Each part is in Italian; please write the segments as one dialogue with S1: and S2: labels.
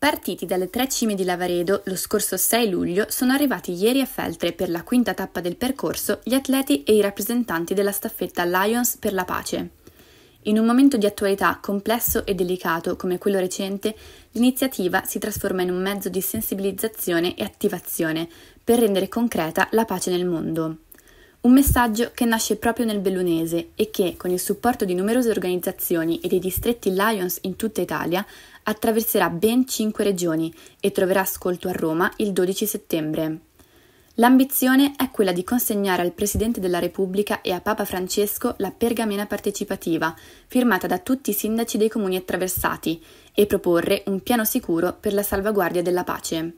S1: Partiti dalle tre cime di Lavaredo lo scorso 6 luglio, sono arrivati ieri a Feltre per la quinta tappa del percorso gli atleti e i rappresentanti della staffetta Lions per la pace. In un momento di attualità complesso e delicato come quello recente, l'iniziativa si trasforma in un mezzo di sensibilizzazione e attivazione per rendere concreta la pace nel mondo. Un messaggio che nasce proprio nel bellunese e che, con il supporto di numerose organizzazioni e dei distretti Lions in tutta Italia, attraverserà ben cinque regioni e troverà ascolto a Roma il 12 settembre. L'ambizione è quella di consegnare al Presidente della Repubblica e a Papa Francesco la pergamena partecipativa, firmata da tutti i sindaci dei comuni attraversati, e proporre un piano sicuro per la salvaguardia della pace.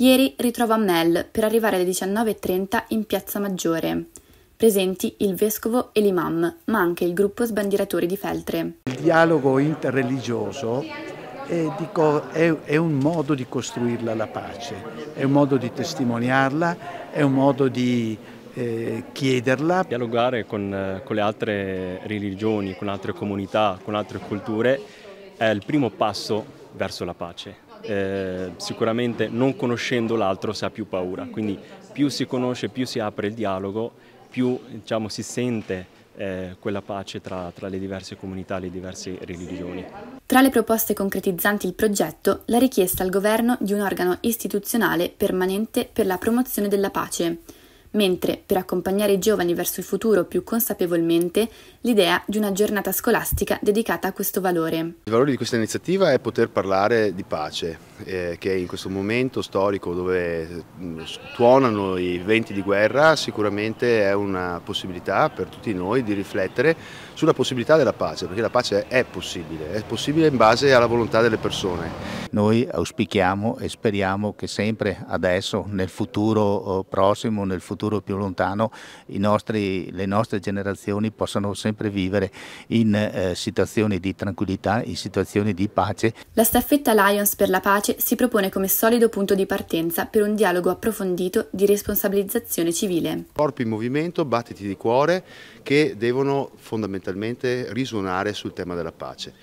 S1: Ieri ritrova Mel per arrivare alle 19.30 in Piazza Maggiore. Presenti il vescovo e l'imam, ma anche il gruppo sbandieratori di feltre.
S2: Il dialogo interreligioso è, dico, è, è un modo di costruirla la pace, è un modo di testimoniarla,
S3: è un modo di eh, chiederla. Dialogare con, eh, con le altre religioni, con altre comunità, con altre culture è il primo passo verso la pace eh, sicuramente non conoscendo l'altro si ha più paura, quindi più si conosce, più si apre il dialogo, più diciamo, si sente eh, quella pace tra, tra, le diverse comunità, le diverse religioni.
S1: Tra le proposte concretizzanti il progetto, la richiesta al governo di un organo istituzionale permanente per la promozione della pace, mentre per accompagnare i giovani verso il futuro più consapevolmente l'idea di una giornata scolastica dedicata a questo valore.
S4: Il valore di questa iniziativa è poter parlare di pace, eh, che in questo momento storico dove mm, tuonano i venti di guerra sicuramente è una possibilità per tutti noi di riflettere
S2: sulla possibilità della pace, perché la pace è possibile, è possibile in base alla volontà delle persone. Noi auspichiamo e speriamo che sempre adesso, nel futuro oh, prossimo, nel futuro futuro più lontano nostri, le nostre generazioni possano sempre vivere in eh, situazioni di tranquillità, in situazioni di pace.
S1: La staffetta Lions per la pace si propone come solido punto di partenza per un dialogo approfondito di responsabilizzazione civile.
S4: Corpi in movimento, battiti di cuore che devono fondamentalmente risuonare sul tema della pace.